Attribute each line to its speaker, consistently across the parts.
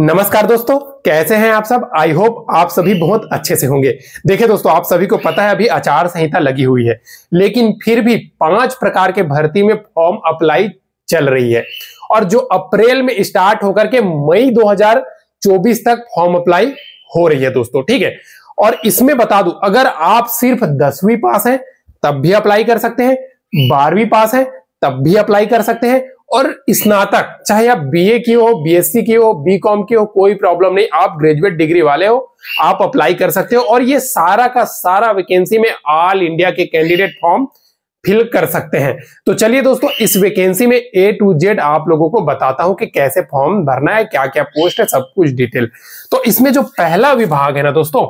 Speaker 1: नमस्कार दोस्तों कैसे हैं आप सब आई होप आप सभी बहुत अच्छे से होंगे देखिए दोस्तों आप सभी को पता है अभी आचार संहिता लगी हुई है लेकिन फिर भी पांच प्रकार के भर्ती में फॉर्म अप्लाई चल रही है और जो अप्रैल में स्टार्ट होकर के मई 2024 तक फॉर्म अप्लाई हो रही है दोस्तों ठीक है और इसमें बता दू अगर आप सिर्फ दसवीं पास है तब भी अप्लाई कर सकते हैं बारहवीं पास है तब भी अप्लाई कर सकते हैं और स्नातक चाहे आप बीए की हो बीएससी की हो बीकॉम की हो कोई प्रॉब्लम नहीं आप ग्रेजुएट डिग्री वाले हो आप अप्लाई कर सकते हो और ये सारा का सारा वैकेंसी में ऑल इंडिया के कैंडिडेट फॉर्म फिल कर सकते हैं तो चलिए दोस्तों इस वैकेंसी में ए टू जेड आप लोगों को बताता हूं कि कैसे फॉर्म भरना है क्या क्या पोस्ट है सब कुछ डिटेल तो इसमें जो पहला विभाग है ना दोस्तों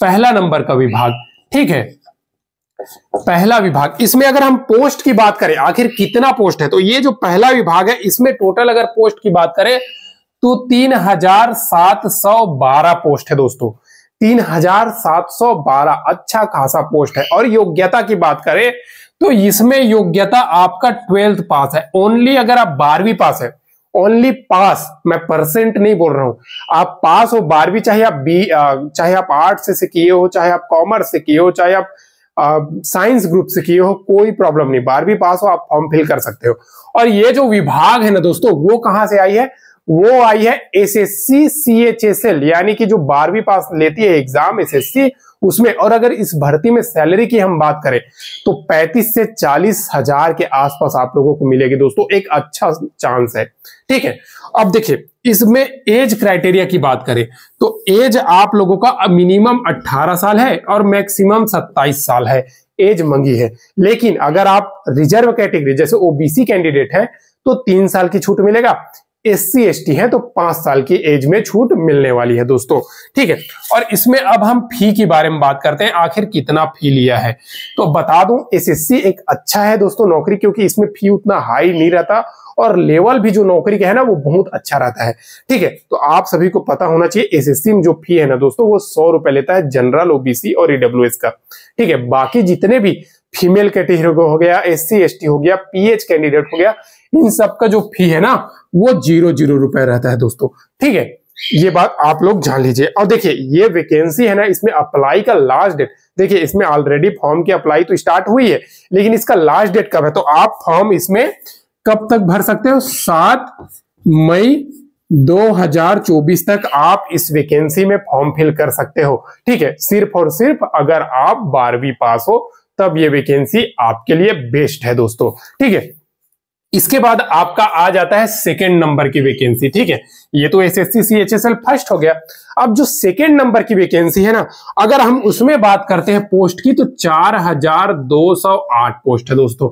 Speaker 1: पहला नंबर का विभाग ठीक है पहला विभाग इसमें अगर हम पोस्ट की बात करें आखिर कितना पोस्ट है तो ये जो पहला विभाग है इसमें टोटल अगर पोस्ट की बात करें तो तीन हजार सात सौ बारह पोस्ट है दोस्तों तीन हजार सात सौ बारह अच्छा खासा पोस्ट है और योग्यता की बात करें तो इसमें योग्यता आपका ट्वेल्थ पास है ओनली अगर आप बारहवीं पास है ओनली पास मैं परसेंट नहीं बोल रहा हूं आप पास हो बारहवीं चाहे आप बी चाहे आप आर्ट से, से किए हो चाहे आप कॉमर्स से किए हो चाहे आप साइंस ग्रुप से किए हो कोई प्रॉब्लम नहीं बारहवीं पास हो आप फॉर्म फिल कर सकते हो और ये जो विभाग है ना दोस्तों वो कहां से आई है वो आई है S S C C H S L यानी कि जो बारहवीं पास लेती है एग्जाम एस एस सी उसमें और अगर इस भर्ती में सैलरी की हम बात करें तो पैंतीस से चालीस हजार के आसपास आप लोगों को मिलेगी दोस्तों एक अच्छा चांस है ठीक है अब देखिए इसमें एज क्राइटेरिया की बात करें तो एज आप लोगों का मिनिमम 18 साल है और मैक्सिमम 27 साल है एज मंगी है लेकिन अगर आप रिजर्व कैटेगरी जैसे ओबीसी कैंडिडेट है तो तीन साल की छूट मिलेगा एस सी है तो पांच साल की एज में छूट मिलने वाली है दोस्तों ठीक है और इसमें अब हम फी के बारे में बात करते हैं आखिर कितना फी लिया है तो बता दूं एसएससी एक अच्छा है दोस्तों नौकरी क्योंकि इसमें फी उतना हाई नहीं रहता और लेवल भी जो नौकरी का है ना वो बहुत अच्छा रहता है ठीक है तो आप सभी को पता होना चाहिए एसएससी में जो फी है ना दोस्तों वो सौ रुपए लेता है जनरल ओबीसी और ईडब्ल्यू e का ठीक है बाकी जितने भी फीमेल कैटेगरी को हो गया एस सी हो गया पीएच कैंडिडेट हो गया इन सब का जो फी है ना वो जीरो जीरो रुपए रहता है दोस्तों ठीक है ये बात आप लोग जान लीजिए और देखिए ये वैकेंसी है ना इसमें अप्लाई का लास्ट डेट देखिए इसमें ऑलरेडी फॉर्म की अप्लाई तो स्टार्ट हुई है लेकिन इसका लास्ट डेट कब है तो आप फॉर्म इसमें कब तक भर सकते हो सात मई 2024 तक आप इस वैकेंसी में फॉर्म फिल कर सकते हो ठीक है सिर्फ और सिर्फ अगर आप बारहवीं पास हो तब ये वैकेंसी आपके लिए बेस्ट है दोस्तों ठीक है इसके बाद आपका आ जाता है सेकेंड नंबर की वैकेंसी ठीक है ये तो S S C H S L first हो गया अब जो सेकेंड नंबर की वैकेंसी है ना अगर हम उसमें बात करते हैं पोस्ट की तो 4208 पोस्ट है दोस्तों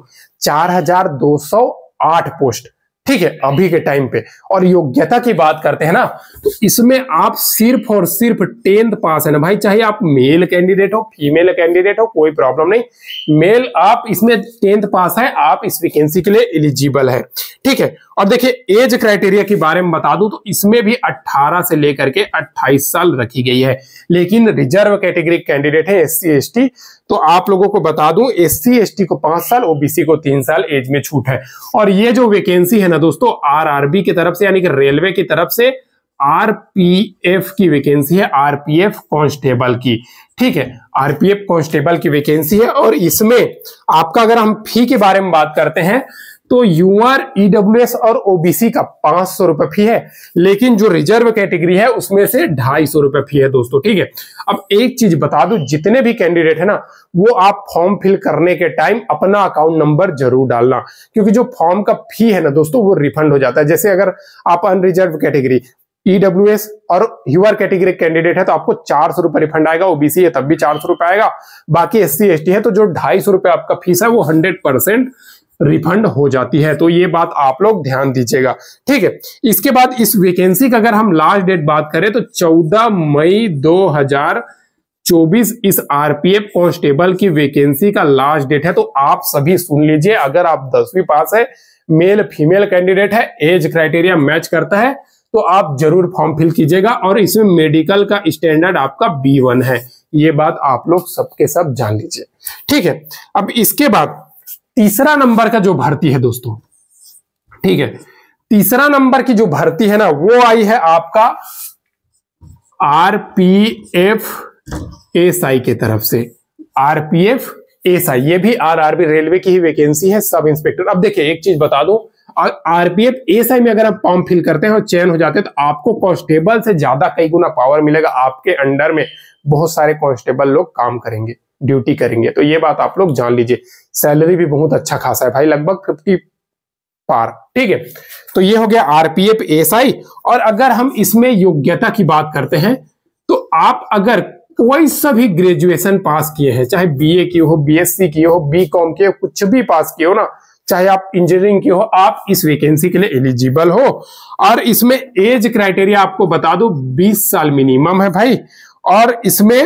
Speaker 1: 4208 पोस्ट ठीक है अभी के टाइम पे और योग्यता की बात करते हैं ना तो इसमें आप सिर्फ और सिर्फ टेंथ पास है ना भाई चाहे आप मेल कैंडिडेट हो फीमेल कैंडिडेट हो कोई प्रॉब्लम नहीं मेल आप इसमें टेंथ पास है आप इस वैकेंसी के लिए एलिजिबल है ठीक है और देखिए एज क्राइटेरिया के बारे में बता दूं तो इसमें भी 18 से लेकर के 28 साल रखी गई है लेकिन रिजर्व कैटेगरी कैंडिडेट है एस सी तो आप लोगों को बता दूं एस सी को पांच साल ओबीसी को तीन साल एज में छूट है और ये जो वैकेंसी है ना दोस्तों आरआरबी की तरफ से यानी कि रेलवे की तरफ से आरपीएफ की वैकेंसी है आरपीएफ कांस्टेबल की ठीक है आरपीएफ कांस्टेबल की वैकेंसी है और इसमें आपका अगर हम फी के बारे में बात करते हैं तो यूआर ईडब्ल्यूएस e और ओबीसी का पांच सौ रुपए फी है लेकिन जो रिजर्व कैटेगरी है उसमें से ढाई सौ रुपए फी है दोस्तों ठीक है अब एक चीज बता दू जितने भी कैंडिडेट है ना वो आप फॉर्म फिल करने के टाइम अपना अकाउंट नंबर जरूर डालना क्योंकि जो फॉर्म का फी है ना दोस्तों वो रिफंड हो जाता है जैसे अगर आप अनरिजर्व कैटेगरी एस और यूआर कैटेगरी कैंडिडेट है तो आपको चार सौ रुपए रिफंड आएगा ओबीसी है तब भी चार सौ रुपए आएगा बाकी एस सी है तो जो ढाई सौ रुपए आपका फीस है वो हंड्रेड परसेंट रिफंड हो जाती है तो ये बात आप लोग ध्यान दीजिएगा ठीक है इसके बाद इस वैकेंसी का अगर हम लास्ट डेट बात करें तो 14 मई 2024 इस आरपीएफ कांस्टेबल की वैकेंसी का लास्ट डेट है तो आप सभी सुन लीजिए अगर आप दसवीं पास है मेल फीमेल कैंडिडेट है एज क्राइटेरिया मैच करता है तो आप जरूर फॉर्म फिल कीजिएगा और इसमें मेडिकल का स्टैंडर्ड आपका बी वन है ये बात आप लोग सबके सब जान लीजिए ठीक है अब इसके बाद तीसरा नंबर का जो भर्ती है दोस्तों ठीक है तीसरा नंबर की जो भर्ती है ना वो आई है आपका R P F S I के तरफ से R P F S I ये भी आर आरबी रेलवे की ही वैकेंसी है सब इंस्पेक्टर अब देखिए एक चीज बता दो आरपीएफ एसआई में अगर आप फॉर्म फिल करते हैं और चयन हो जाते हैं तो आपको कांस्टेबल से ज्यादा कई गुना पावर मिलेगा आपके अंडर में बहुत सारे कांस्टेबल लोग काम करेंगे ड्यूटी करेंगे तो ये बात आप लोग जान लीजिए सैलरी भी बहुत अच्छा खासा है भाई लगभग फिफ्टी पार ठीक है तो ये हो गया आरपीएफ एसआई और अगर हम इसमें योग्यता की बात करते हैं तो आप अगर कोई सभी ग्रेजुएशन पास किए हैं चाहे बीए की हो बीएससी की हो बी कॉम की हो कुछ भी पास किए हो ना चाहे आप इंजीनियरिंग की हो आप इस वैकेंसी के लिए एलिजिबल हो और इसमें एज क्राइटेरिया आपको बता दो 20 साल मिनिमम है भाई और इसमें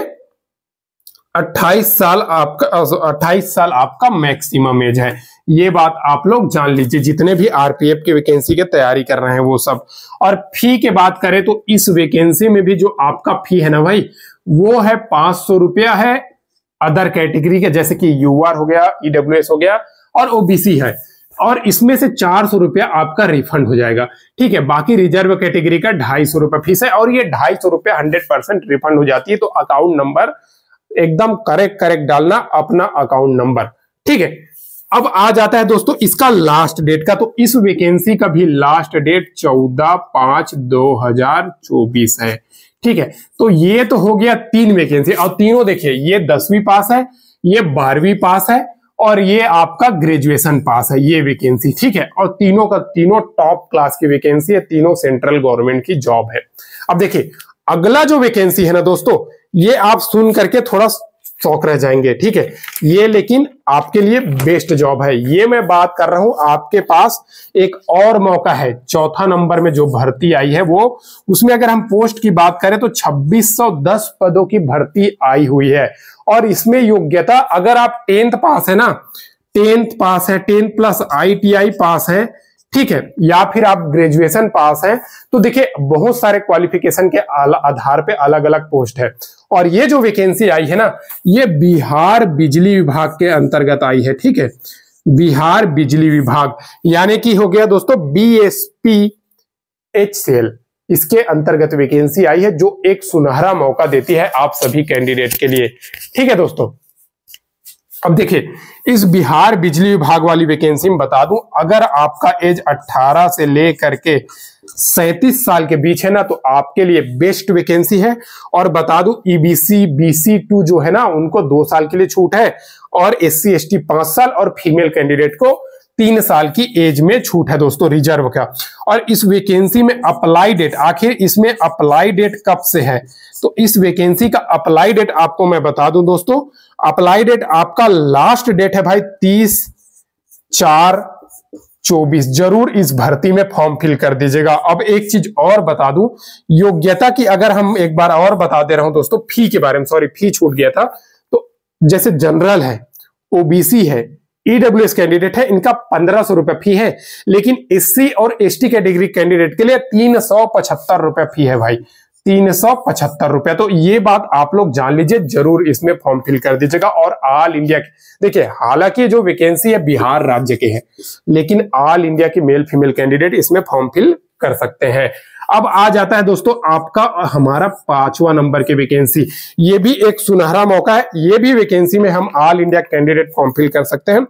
Speaker 1: अट्ठाईस साल आपका अट्ठाईस साल आपका मैक्सिमम एज है ये बात आप लोग जान लीजिए जितने भी आरपीएफ की वैकेंसी की तैयारी कर रहे हैं वो सब और फी के बात करें तो इस वैकेंसी में भी जो आपका फी है ना भाई वो है पांच सौ रुपया है अदर कैटेगरी के जैसे कि यूआर हो गया ईडब्ल्यूएस e हो गया और ओबीसी है और इसमें से चार सौ रुपया आपका रिफंड हो जाएगा ठीक है बाकी रिजर्व कैटेगरी का ढाई सौ रुपया फीस है और ये ढाई सौ रुपया हंड्रेड परसेंट रिफंड हो जाती है तो अकाउंट नंबर एकदम करेक्ट करेक्ट डालना अपना अकाउंट नंबर ठीक है अब आ जाता है दोस्तों इसका लास्ट डेट का तो इस वैकेंसी का भी लास्ट डेट चौदह पांच दो हजार चौबीस है ठीक है तो ये तो हो गया तीन वैकेंसी और तीनों देखिए ये दसवीं पास है ये बारहवीं पास है और ये आपका ग्रेजुएशन पास है ये वैकेंसी ठीक है और तीनों का तीनों टॉप क्लास की वैकेंसी है तीनों सेंट्रल गवर्नमेंट की जॉब है अब देखिए अगला जो वैकेंसी है ना दोस्तों ये आप सुन करके थोड़ा चौक रह जाएंगे ठीक है ये लेकिन आपके लिए बेस्ट जॉब है ये मैं बात कर रहा हूं आपके पास एक और मौका है चौथा नंबर में जो भर्ती आई है वो उसमें अगर हम पोस्ट की बात करें तो 2610 पदों की भर्ती आई हुई है और इसमें योग्यता अगर आप टेंथ पास है ना टेंथ पास है टेंथ प्लस आईटीआई पास है ठीक है या फिर आप ग्रेजुएशन पास हैं तो देखिए बहुत सारे क्वालिफिकेशन के आधार पे अलग अलग पोस्ट है और ये जो वैकेंसी आई है ना ये बिहार बिजली विभाग के अंतर्गत आई है ठीक है बिहार बिजली विभाग यानी कि हो गया दोस्तों बी एस पी एच सेल इसके अंतर्गत वैकेंसी आई है जो एक सुनहरा मौका देती है आप सभी कैंडिडेट के लिए ठीक है दोस्तों अब देखिए इस बिहार बिजली विभाग वाली वैकेंसी में बता दूं अगर आपका एज 18 से लेकर के सैतीस साल के बीच है ना तो आपके लिए बेस्ट वैकेंसी है और बता दूं ईबीसी बीसी टू जो है ना उनको दो साल के लिए छूट है और एस सी पांच साल और फीमेल कैंडिडेट को तीन साल की एज में छूट है दोस्तों रिजर्व का और इस वेकेंसी में अप्लाई डेट आखिर इसमें अप्लाई डेट कब से है तो इस वेकेंसी का अप्लाई डेट आपको मैं बता दूं दोस्तों अप्लाई डेट आपका लास्ट डेट है भाई तीस चार चौबीस जरूर इस भर्ती में फॉर्म फिल कर दीजिएगा अब एक चीज और बता दूं योग्यता की अगर हम एक बार और बता दे रहा हूं दोस्तों फी के बारे में सॉरी फी छूट गया था तो जैसे जनरल है ओबीसी है ईडब्ल्यू e कैंडिडेट है इनका पंद्रह सौ रुपए फी है लेकिन एससी और एस टी कैटेगरी कैंडिडेट के लिए तीन सौ पचहत्तर रुपए फी है भाई तीन सौ पचहत्तर रुपया तो ये बात आप लोग जान लीजिए जरूर इसमें फॉर्म फिल कर दीजिएगा और ऑल इंडिया के देखिए हालांकि जो वैकेंसी है बिहार राज्य के है लेकिन ऑल इंडिया की मेल फीमेल कैंडिडेट इसमें फॉर्म फिल कर सकते हैं अब आ जाता है दोस्तों आपका हमारा पांचवा नंबर की वैकेंसी ये भी एक सुनहरा मौका है ये भी वैकेंसी में हम all India candidate form fill कर सकते हैं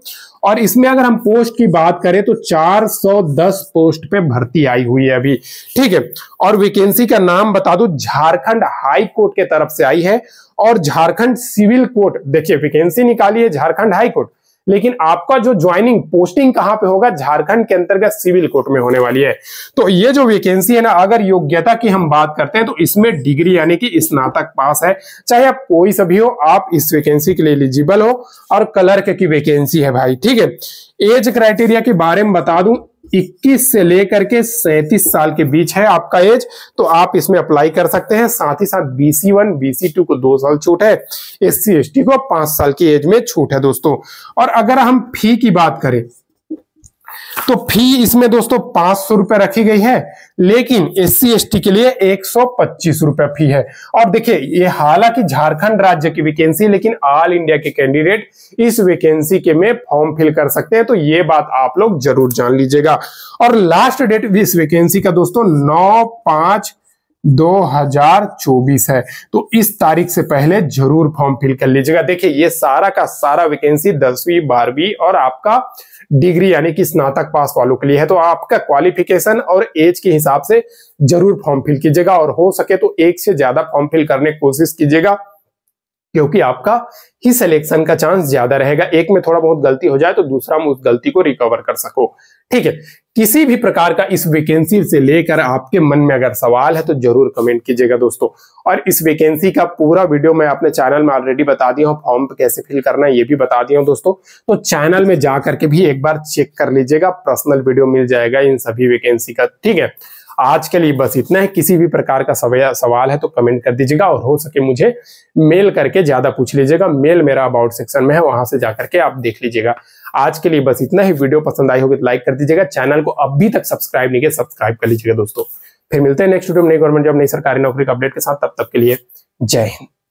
Speaker 1: और इसमें अगर हम पोस्ट की बात करें तो 410 पोस्ट पे भर्ती आई हुई है अभी ठीक है और वैकेंसी का नाम बता दो झारखंड हाई कोर्ट के तरफ से आई है और झारखंड सिविल कोर्ट देखिए वैकेंसी निकाली है झारखंड हाई कोर्ट लेकिन आपका जो ज्वाइनिंग पोस्टिंग कहां पे होगा झारखंड के अंतर्गत सिविल कोर्ट में होने वाली है तो ये जो वैकेंसी है ना अगर योग्यता की हम बात करते हैं तो इसमें डिग्री यानी कि स्नातक पास है चाहे आप कोई सभी हो आप इस वैकेंसी के लिए एलिजिबल हो और क्लर्क की वैकेंसी है भाई ठीक है एज क्राइटेरिया के बारे में बता दूं 21 से लेकर के 37 साल के बीच है आपका एज तो आप इसमें अप्लाई कर सकते हैं साथ ही साथ बीसी वन बीसी टू को दो साल छूट है एस सी को पांच साल की एज में छूट है दोस्तों और अगर हम फी की बात करें तो फी इसमें दोस्तों पांच सौ रुपए रखी गई है लेकिन एस सी के लिए एक सौ पच्चीस रुपए फी है और देखिए ये हालांकि झारखंड राज्य की वैकेंसी लेकिन ऑल इंडिया के कैंडिडेट इस वैकेंसी के में फॉर्म फिल कर सकते हैं तो ये बात आप लोग जरूर जान लीजिएगा और लास्ट डेट इस वैकेंसी का दोस्तों नौ पांच 2024 है तो इस तारीख से पहले जरूर फॉर्म फिल कर लीजिएगा देखिए ये सारा का सारा वैकेंसी दसवीं बारहवीं और आपका डिग्री यानी कि स्नातक पास वालों के लिए है तो आपका क्वालिफिकेशन और एज के हिसाब से जरूर फॉर्म फिल कीजिएगा और हो सके तो एक से ज्यादा फॉर्म फिल करने की कोशिश कीजिएगा क्योंकि आपका ही सिलेक्शन का चांस ज्यादा रहेगा एक में थोड़ा बहुत गलती हो जाए तो दूसरा में उस गलती को रिकवर कर सको ठीक है किसी भी प्रकार का इस वैकेंसी से लेकर आपके मन में अगर सवाल है तो जरूर कमेंट कीजिएगा दोस्तों और इस वैकेंसी का पूरा वीडियो मैं अपने चैनल में ऑलरेडी बता दिया हूँ फॉर्म कैसे फिल करना है ये भी बता दिया हूँ दोस्तों तो चैनल में जा करके भी एक बार चेक कर लीजिएगा पर्सनल वीडियो मिल जाएगा इन सभी वैकेंसी का ठीक है आज के लिए बस इतना है किसी भी प्रकार का सवाल है तो कमेंट कर दीजिएगा और हो सके मुझे मेल करके ज्यादा पूछ लीजिएगा मेल मेरा अबाउट सेक्शन में है वहां से जाकर के आप देख लीजिएगा आज के लिए बस इतना ही वीडियो पसंद आई होगी तो लाइक कर दीजिएगा चैनल को अभी तक सब्सक्राइब नहीं किया सब्सक्राइब कर लीजिएगा दोस्तों फिर मिलते हैं नेक्स्ट वीडियो में नई गवर्नमेंट जॉब नई सरकारी नौकरी के अपडेट के साथ तब तक के लिए जय हिंद